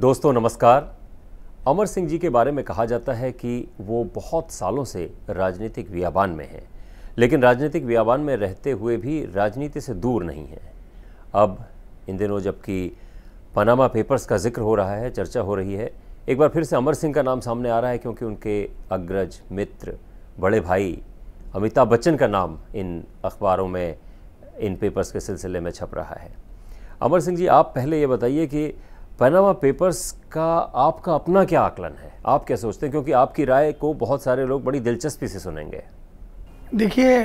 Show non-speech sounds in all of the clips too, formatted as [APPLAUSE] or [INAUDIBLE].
दोस्तों नमस्कार अमर सिंह जी के बारे में कहा जाता है कि वो बहुत सालों से राजनीतिक व्यावान में हैं लेकिन राजनीतिक व्यावान में रहते हुए भी राजनीति से दूर नहीं हैं अब इन दिनों जबकि पनामा पेपर्स का जिक्र हो रहा है चर्चा हो रही है एक बार फिर से अमर सिंह का नाम सामने आ रहा है क्योंकि उनके अग्रज मित्र बड़े भाई अमिताभ बच्चन का नाम इन अखबारों में इन पेपर्स के सिलसिले में छप रहा है अमर सिंह जी आप पहले ये बताइए कि पनामा पेपर्स का आपका अपना क्या आकलन है आप क्या सोचते हैं क्योंकि आपकी राय को बहुत सारे लोग बड़ी दिलचस्पी से सुनेंगे देखिए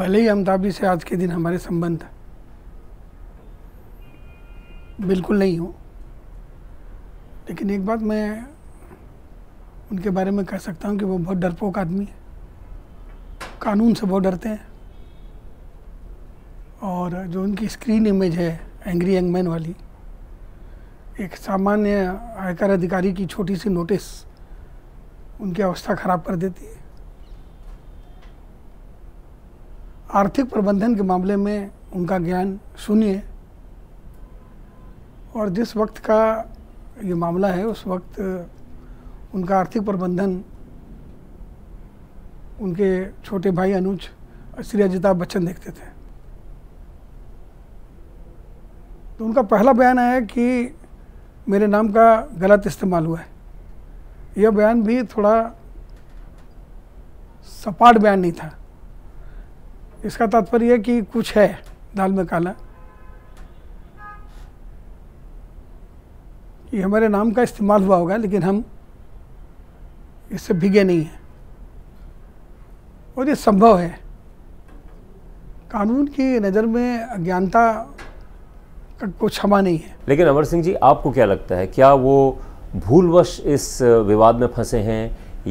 भले ही अमिताभ जी से आज के दिन हमारे संबंध बिल्कुल नहीं हो लेकिन एक बात मैं उनके बारे में कह सकता हूँ कि वो बहुत डरपोक आदमी है कानून से बहुत डरते हैं और जो उनकी स्क्रीन इमेज है एंग्री मैन वाली एक सामान्य आयकर अधिकारी की छोटी सी नोटिस उनकी अवस्था खराब कर देती है आर्थिक प्रबंधन के मामले में उनका ज्ञान शून्य है और जिस वक्त का ये मामला है उस वक्त उनका आर्थिक प्रबंधन उनके छोटे भाई अनुज श्री अजिताभ बच्चन देखते थे तो उनका पहला बयान आया कि मेरे नाम का गलत इस्तेमाल हुआ है यह बयान भी थोड़ा सपाट बयान नहीं था इसका तात्पर्य कि कुछ है दाल में काला कि हमारे नाम का इस्तेमाल हुआ होगा लेकिन हम इससे भीगे नहीं हैं और ये संभव है कानून की नज़र में अज्ञानता कुछ क्षमा नहीं है लेकिन अमर सिंह जी आपको क्या लगता है क्या वो भूलवश इस विवाद में फंसे हैं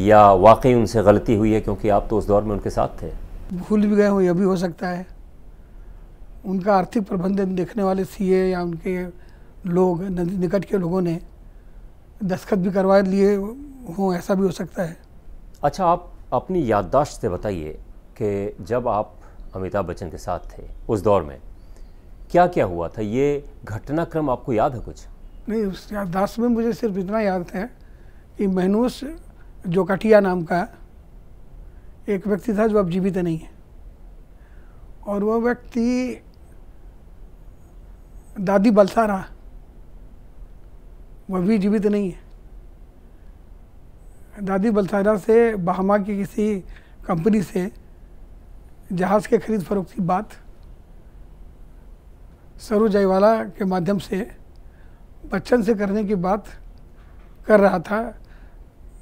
या वाकई उनसे गलती हुई है क्योंकि आप तो उस दौर में उनके साथ थे भूल भी गए हो यह भी हो सकता है उनका आर्थिक प्रबंधन देखने वाले सीए या उनके लोग निकट के लोगों ने दस्खत भी करवा लिए हों ऐसा भी हो सकता है अच्छा आप अपनी याददाश्त से बताइए कि जब आप अमिताभ बच्चन के साथ थे उस दौर में क्या क्या हुआ था ये घटनाक्रम आपको याद है कुछ नहीं उस याददाश्त में मुझे सिर्फ इतना याद है कि महनूस कटिया नाम का एक व्यक्ति था जो अब जीवित नहीं है और वह व्यक्ति दादी बलसारा वह भी जीवित नहीं है दादी बलसारा से बहामा की किसी कंपनी से जहाज़ के खरीद फरोख्त की बात सरु जयवाला के माध्यम से बच्चन से करने की बात कर रहा था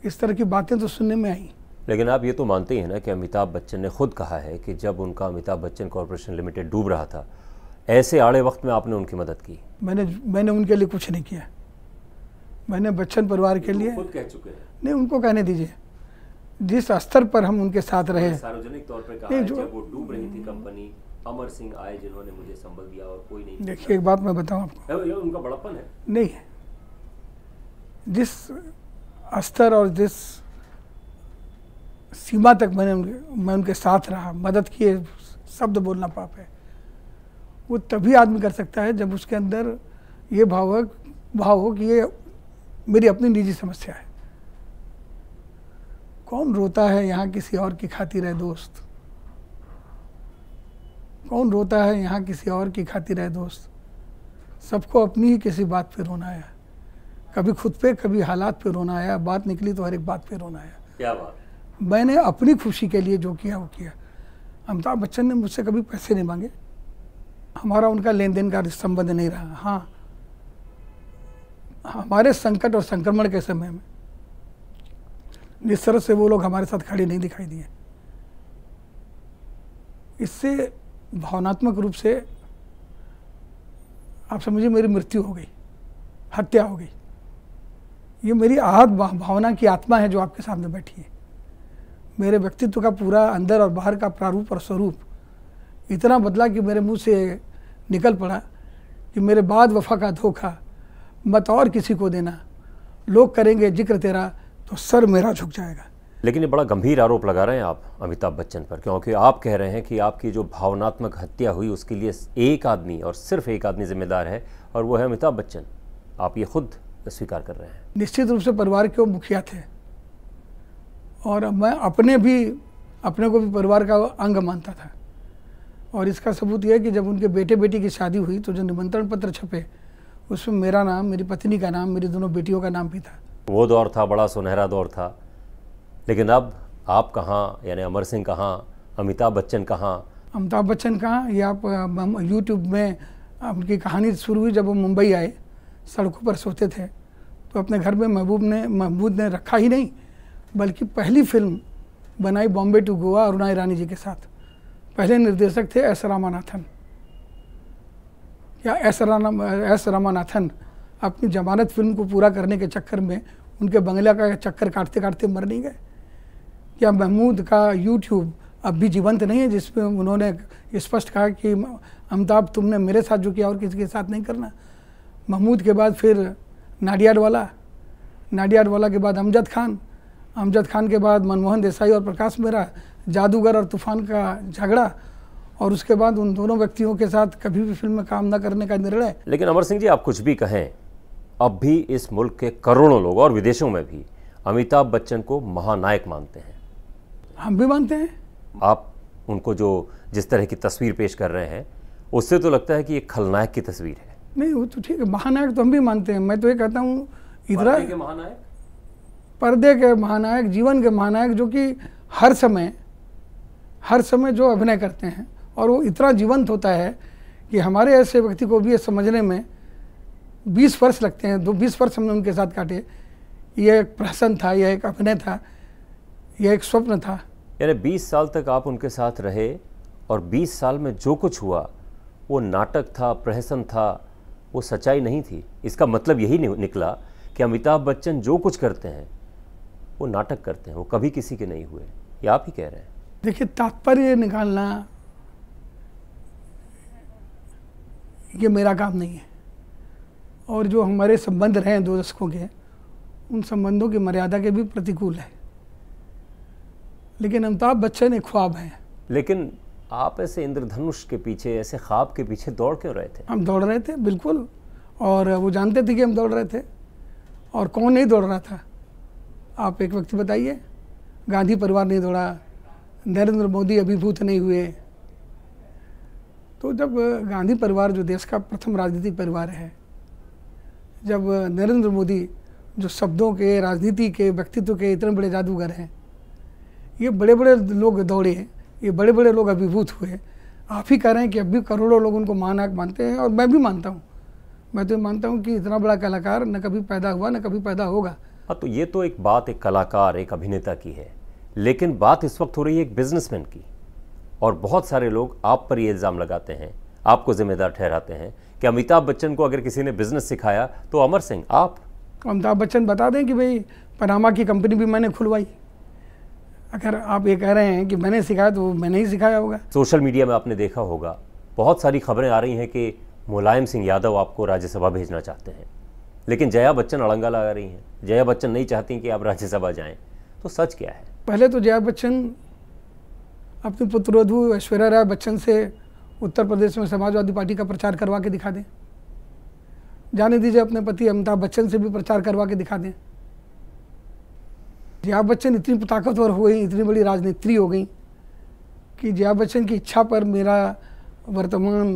इस तरह की बातें तो सुनने में आई लेकिन आप ये तो मानते हैं ना कि अमिताभ बच्चन ने खुद कहा है कि जब उनका अमिताभ बच्चन कॉरपोरेशन लिमिटेड डूब रहा था ऐसे आड़े वक्त में आपने उनकी मदद की मैंने मैंने उनके लिए कुछ नहीं किया मैंने बच्चन परिवार के तो लिए खुद कह चुके हैं नहीं उनको कहने दीजिए जिस स्तर पर हम उनके साथ रहे सार्वजनिक तौर पर कहा है जब वो डूब रही थी कंपनी अमर सिंह आए जिन्होंने मुझे संबल दिया और कोई नहीं देखिए एक बात मैं बताऊं आपको ये उनका बड़प्पन है नहीं जिस स्तर और जिस सीमा तक मैंने मैं उनके साथ रहा मदद किए शब्द बोलना पाप है वो तभी आदमी कर सकता है जब उसके अंदर ये भाव है भाव हो कि ये मेरी अपनी निजी समस्या है कौन रोता है यहाँ किसी और की खातिर है दोस्त कौन रोता है यहाँ किसी और की खातिर है दोस्त सबको अपनी ही किसी बात पे रोना आया कभी खुद पे कभी हालात पे रोना आया बात निकली तो हर एक बात पे रोना आया क्या बात मैंने अपनी खुशी के लिए जो किया वो किया अमिताभ बच्चन ने मुझसे कभी पैसे नहीं मांगे हमारा उनका लेन देन का संबंध नहीं रहा हाँ हमारे संकट और संक्रमण के समय में जिस तरह से वो लोग हमारे साथ खड़े नहीं दिखाई दिए इससे भावनात्मक रूप से आप समझिए मेरी मृत्यु हो गई हत्या हो गई ये मेरी आहत भावना की आत्मा है जो आपके सामने बैठी है मेरे व्यक्तित्व का पूरा अंदर और बाहर का प्रारूप और स्वरूप इतना बदला कि मेरे मुंह से निकल पड़ा कि मेरे बाद वफा का धोखा मत और किसी को देना लोग करेंगे जिक्र तेरा तो सर मेरा झुक जाएगा लेकिन ये बड़ा गंभीर आरोप लगा रहे हैं आप अमिताभ बच्चन पर क्योंकि आप कह रहे हैं कि आपकी जो भावनात्मक हत्या हुई उसके लिए एक आदमी और सिर्फ एक आदमी जिम्मेदार है और वो है अमिताभ बच्चन आप ये खुद स्वीकार कर रहे हैं निश्चित रूप से परिवार के मुखिया थे और मैं अपने भी अपने को भी परिवार का अंग मानता था और इसका सबूत यह है कि जब उनके बेटे बेटी की शादी हुई तो जो निमंत्रण पत्र छपे उसमें मेरा नाम मेरी पत्नी का नाम मेरी दोनों बेटियों का नाम भी था वो दौर था बड़ा सुनहरा दौर था लेकिन अब आप कहाँ यानी अमर सिंह कहाँ अमिताभ बच्चन कहाँ अमिताभ बच्चन कहाँ ये आप यूट्यूब में उनकी कहानी शुरू हुई जब वो मुंबई आए सड़कों पर सोते थे तो अपने घर में महबूब ने महबूद ने रखा ही नहीं बल्कि पहली फिल्म बनाई बॉम्बे टू गोवा अरुणा ईरानी जी के साथ पहले निर्देशक थे एस रामानाथन या एस राना एस रामानाथन अपनी जमानत फिल्म को पूरा करने के चक्कर में उनके बंगला का चक्कर काटते काटते मर नहीं गए या महमूद का यूट्यूब अब भी जीवंत नहीं है जिसमें उन्होंने स्पष्ट कहा कि अमिताभ तुमने मेरे साथ जो किया और किसी के साथ नहीं करना महमूद के बाद फिर नाडियाड वाला नाडियाड वाला के बाद अमजद खान अमजद खान के बाद मनमोहन देसाई और प्रकाश मेरा जादूगर और तूफान का झगड़ा और उसके बाद उन दोनों व्यक्तियों के साथ कभी भी फिल्म में काम न करने का निर्णय लेकिन अमर सिंह जी आप कुछ भी कहें अब भी इस मुल्क के करोड़ों लोग और विदेशों में भी अमिताभ बच्चन को महानायक मानते हैं हम भी मानते हैं आप उनको जो जिस तरह की तस्वीर पेश कर रहे हैं उससे तो लगता है कि ये खलनायक की तस्वीर है नहीं वो तो ठीक है महानायक तो हम भी मानते हैं मैं तो ये कहता हूँ इधर के महानायक पर्दे के महानायक जीवन के महानायक जो कि हर समय हर समय जो अभिनय करते हैं और वो इतना जीवंत होता है कि हमारे ऐसे व्यक्ति को भी ये समझने में बीस वर्ष लगते हैं दो बीस वर्ष हमने उनके साथ काटे ये एक प्रहसन था यह एक अभिनय था यह एक स्वप्न था यानी 20 साल तक आप उनके साथ रहे और 20 साल में जो कुछ हुआ वो नाटक था प्रहसन था वो सच्चाई नहीं थी इसका मतलब यही निकला कि अमिताभ बच्चन जो कुछ करते हैं वो नाटक करते हैं वो कभी किसी के नहीं हुए ये आप ही कह रहे हैं देखिए तात्पर्य निकालना ये मेरा काम नहीं है और जो हमारे संबंध रहे हैं दो दशकों के उन संबंधों की मर्यादा के भी प्रतिकूल है लेकिन अमिताभ बच्चन एक ख्वाब हैं लेकिन आप ऐसे इंद्रधनुष के पीछे ऐसे ख्वाब के पीछे दौड़ क्यों रहे थे हम दौड़ रहे थे बिल्कुल और वो जानते थे कि हम दौड़ रहे थे और कौन नहीं दौड़ रहा था आप एक व्यक्ति बताइए गांधी परिवार नहीं दौड़ा नरेंद्र मोदी अभिभूत नहीं हुए तो जब गांधी परिवार जो देश का प्रथम राजनीतिक परिवार है जब नरेंद्र मोदी जो शब्दों के राजनीति के व्यक्तित्व के इतने बड़े जादूगर हैं ये बड़े बड़े लोग दौड़े ये बड़े बड़े लोग अभिभूत हुए आप ही कह रहे हैं कि अब भी करोड़ों लोग उनको मान मानते हैं और मैं भी मानता हूँ मैं तो मानता हूँ कि इतना बड़ा कलाकार न कभी पैदा हुआ न कभी पैदा होगा हाँ तो ये तो एक बात एक कलाकार एक अभिनेता की है लेकिन बात इस वक्त हो रही है एक बिजनेसमैन की और बहुत सारे लोग आप पर ये इल्ज़ाम लगाते हैं आपको जिम्मेदार ठहराते हैं कि अमिताभ बच्चन को अगर किसी ने बिजनेस सिखाया तो अमर सिंह आप अमिताभ बच्चन बता दें कि भाई पनामा की कंपनी भी मैंने खुलवाई अगर आप ये कह रहे हैं कि मैंने सिखाया तो मैंने ही सिखाया होगा सोशल मीडिया में आपने देखा होगा बहुत सारी खबरें आ रही हैं कि मुलायम सिंह यादव आपको राज्यसभा भेजना चाहते हैं लेकिन जया बच्चन अड़ंगा लगा रही हैं जया बच्चन नहीं चाहती कि आप राज्यसभा जाएं तो सच क्या है पहले तो जया बच्चन अपने पुत्रोधु ऐश्वर्या राय बच्चन से उत्तर प्रदेश में समाजवादी पार्टी का प्रचार करवा के दिखा दें जाने दीजिए अपने पति अमिताभ बच्चन से भी प्रचार करवा के दिखा दें जया बच्चन इतनी ताकतवर हो गई इतनी बड़ी राजनेत्री हो गई कि जया बच्चन की इच्छा पर मेरा वर्तमान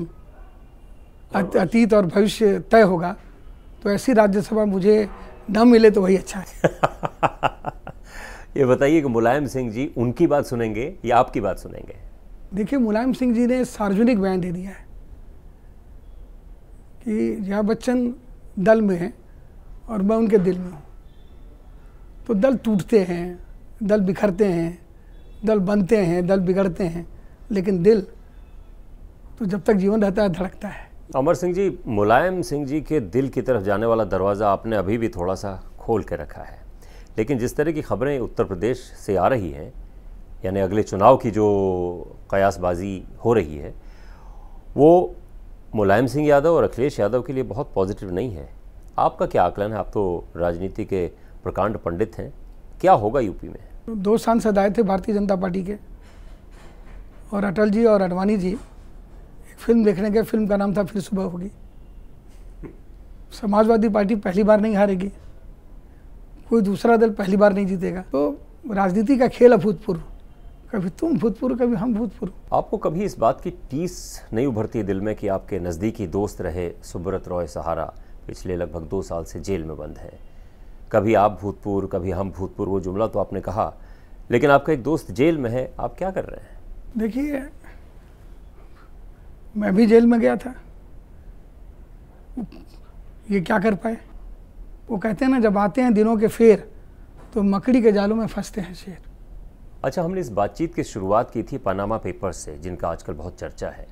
अतीत और भविष्य तय होगा तो ऐसी राज्यसभा मुझे न मिले तो वही अच्छा है [LAUGHS] ये बताइए कि मुलायम सिंह जी उनकी बात सुनेंगे या आपकी बात सुनेंगे देखिए मुलायम सिंह जी ने सार्वजनिक बयान दे दिया है कि जया बच्चन दल में है और मैं उनके दिल में हूँ तो दल टूटते हैं दल बिखरते हैं दल बनते हैं दल बिगड़ते हैं लेकिन दिल तो जब तक जीवन रहता है धड़कता है अमर सिंह जी मुलायम सिंह जी के दिल की तरफ जाने वाला दरवाज़ा आपने अभी भी थोड़ा सा खोल के रखा है लेकिन जिस तरह की खबरें उत्तर प्रदेश से आ रही हैं यानी अगले चुनाव की जो कयासबाजी हो रही है वो मुलायम सिंह यादव और अखिलेश यादव के लिए बहुत पॉजिटिव नहीं है आपका क्या आकलन है आप तो राजनीति के प्रकांड पंडित हैं क्या होगा यूपी में दो सांसद आए थे भारतीय जनता पार्टी के और अटल जी और अडवाणी जी एक फिल्म देखने गए फिल्म का नाम था फिर सुबह होगी समाजवादी पार्टी पहली बार नहीं हारेगी कोई दूसरा दल पहली बार नहीं जीतेगा तो राजनीति का खेल अभूतपूर्व कभी तुम भूतपूर्व कभी हम भूतपूर्व आपको कभी इस बात की टीस नहीं उभरती दिल में कि आपके नज़दीकी दोस्त रहे सुब्रत रॉय सहारा पिछले लगभग दो साल से जेल में बंद है कभी आप भूतपूर्व कभी हम भूतपूर्व वो जुमला तो आपने कहा लेकिन आपका एक दोस्त जेल में है आप क्या कर रहे हैं देखिए मैं भी जेल में गया था ये क्या कर पाए वो कहते हैं ना जब आते हैं दिनों के फेर तो मकड़ी के जालों में फंसते हैं शेर अच्छा हमने इस बातचीत की शुरुआत की थी पनामा पेपर्स से जिनका आजकल बहुत चर्चा है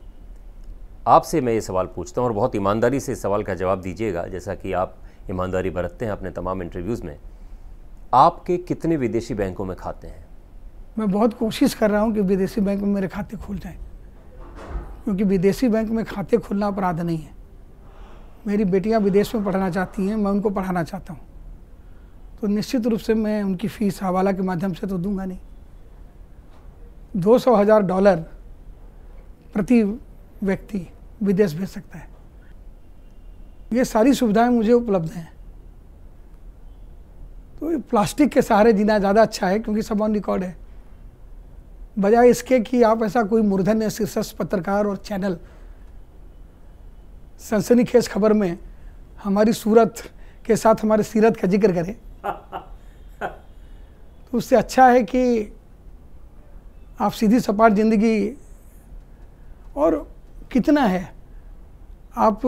आपसे मैं ये सवाल पूछता हूँ और बहुत ईमानदारी से इस सवाल का जवाब दीजिएगा जैसा कि आप ईमानदारी बरतते हैं अपने तमाम इंटरव्यूज़ में आपके कितने विदेशी बैंकों में खाते हैं मैं बहुत कोशिश कर रहा हूँ कि विदेशी बैंक में मेरे खाते खुल जाएँ क्योंकि विदेशी बैंक में खाते खुलना अपराध नहीं है मेरी बेटियां विदेश में पढ़ना चाहती हैं मैं उनको पढ़ाना चाहता हूँ तो निश्चित रूप से मैं उनकी फ़ीस हवाला के माध्यम से तो दूंगा नहीं दो सौ हज़ार डॉलर प्रति व्यक्ति विदेश भेज सकता है ये सारी सुविधाएं मुझे उपलब्ध हैं तो प्लास्टिक के सहारे जीना ज़्यादा अच्छा है क्योंकि सब ऑन रिकॉर्ड है बजाय इसके कि आप ऐसा कोई मूर्धन्य शीर्षस्थ पत्रकार और चैनल सनसनीखेज खबर में हमारी सूरत के साथ हमारे सीरत का जिक्र करें तो उससे अच्छा है कि आप सीधी सपाट ज़िंदगी और कितना है आप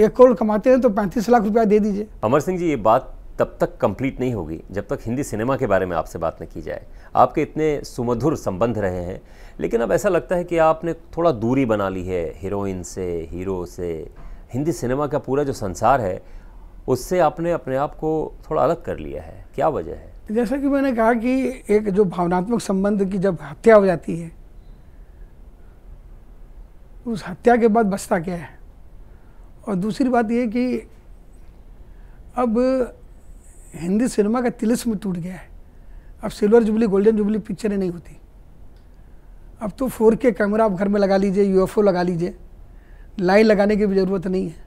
एक करोड़ कमाते हैं तो पैंतीस लाख रुपया दे दीजिए अमर सिंह जी ये बात तब तक कंप्लीट नहीं होगी जब तक हिंदी सिनेमा के बारे में आपसे बात न की जाए आपके इतने सुमधुर संबंध रहे हैं लेकिन अब ऐसा लगता है कि आपने थोड़ा दूरी बना ली है हीरोइन से हीरो से हिंदी सिनेमा का पूरा जो संसार है उससे आपने अपने आप को थोड़ा अलग कर लिया है क्या वजह है जैसा कि मैंने कहा कि एक जो भावनात्मक संबंध की जब हत्या हो जाती है उस हत्या के बाद बचता क्या है और दूसरी बात ये कि अब हिंदी सिनेमा का तिलस्म टूट गया है अब सिल्वर जुबली गोल्डन जुबली पिक्चरें नहीं होती अब तो फोर के कैमरा आप घर में लगा लीजिए यूएफओ लगा लीजिए लाइन लगाने की भी ज़रूरत नहीं है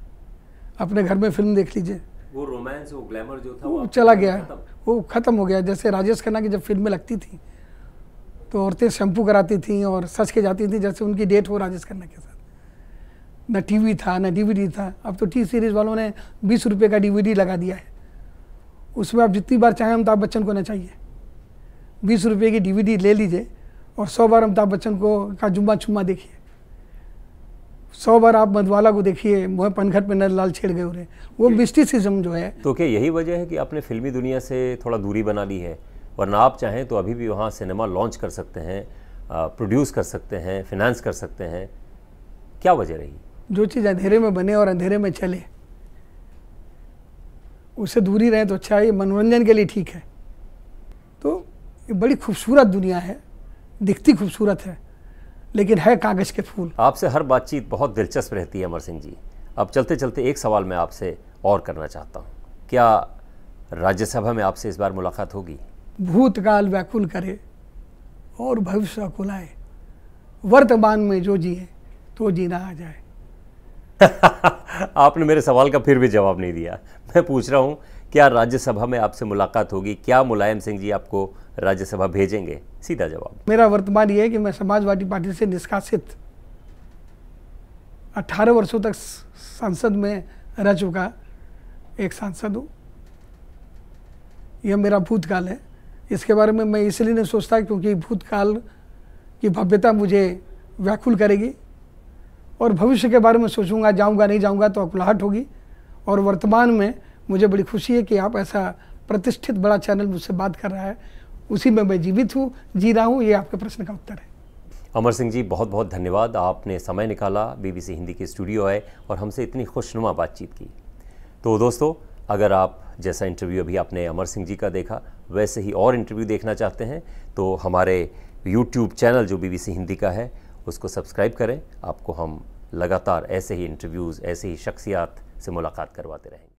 अपने घर में फिल्म देख लीजिए वो रोमांस वो ग्लैमर जो था वो चला गया खतम। वो ख़त्म हो गया जैसे राजेश खन्ना की जब फिल्में लगती थी तो औरतें शैम्पू कराती थी और सच के जाती थी जैसे उनकी डेट हो राजेश खन्ना के साथ ना टीवी था ना डीवीडी था अब तो टी सीरीज़ वालों ने बीस रुपये का डीवीडी लगा दिया है उसमें आप जितनी बार चाहें अमिताभ बच्चन को ना चाहिए बीस रुपये की डीवीडी ले लीजिए और सौ बार अमिताभ बच्चन को का जुम्मा चुम्मा देखिए सौ बार आप मधवाला को देखिए वह में नर लाल छेड़ गए हो रहे वो मिस्टिसिज्म जो है तो क्या यही वजह है कि आपने फिल्मी दुनिया से थोड़ा दूरी बना ली है वरना आप चाहें तो अभी भी वहाँ सिनेमा लॉन्च कर सकते हैं प्रोड्यूस कर सकते हैं फिनेंस कर सकते हैं क्या वजह रही जो चीज़ अंधेरे में बने और अंधेरे में चले उससे दूरी रहें तो अच्छा है ये मनोरंजन के लिए ठीक है तो ये बड़ी खूबसूरत दुनिया है दिखती खूबसूरत है लेकिन है कागज़ के फूल आपसे हर बातचीत बहुत दिलचस्प रहती है अमर सिंह जी अब चलते चलते एक सवाल मैं आपसे और करना चाहता हूँ क्या राज्यसभा में आपसे इस बार मुलाकात होगी भूतकाल व्याकुल करे और भविष्य आए वर्तमान में जो जिए तो जीना आ जाए [LAUGHS] आपने मेरे सवाल का फिर भी जवाब नहीं दिया मैं पूछ रहा हूँ क्या राज्यसभा में आपसे मुलाकात होगी क्या मुलायम सिंह जी आपको राज्यसभा भेजेंगे सीधा जवाब मेरा वर्तमान ये है कि मैं समाजवादी पार्टी से निष्कासित 18 वर्षों तक संसद में रह चुका एक सांसद हूँ यह मेरा भूतकाल है इसके बारे में मैं इसलिए नहीं सोचता क्योंकि भूतकाल की भव्यता मुझे व्याकुल करेगी और भविष्य के बारे में सोचूंगा जाऊंगा नहीं जाऊंगा तो अकुलाहट होगी और वर्तमान में मुझे बड़ी खुशी है कि आप ऐसा प्रतिष्ठित बड़ा चैनल मुझसे बात कर रहा है उसी में मैं जीवित हूँ जी रहा हूँ ये आपके प्रश्न का उत्तर है अमर सिंह जी बहुत बहुत धन्यवाद आपने समय निकाला बीबीसी हिंदी के स्टूडियो आए और हमसे इतनी खुशनुमा बातचीत की तो दोस्तों अगर आप जैसा इंटरव्यू अभी आपने अमर सिंह जी का देखा वैसे ही और इंटरव्यू देखना चाहते हैं तो हमारे यूट्यूब चैनल जो बीबीसी हिंदी का है उसको सब्सक्राइब करें आपको हम लगातार ऐसे ही इंटरव्यूज़ ऐसे ही शख्सियात से मुलाकात करवाते रहेंगे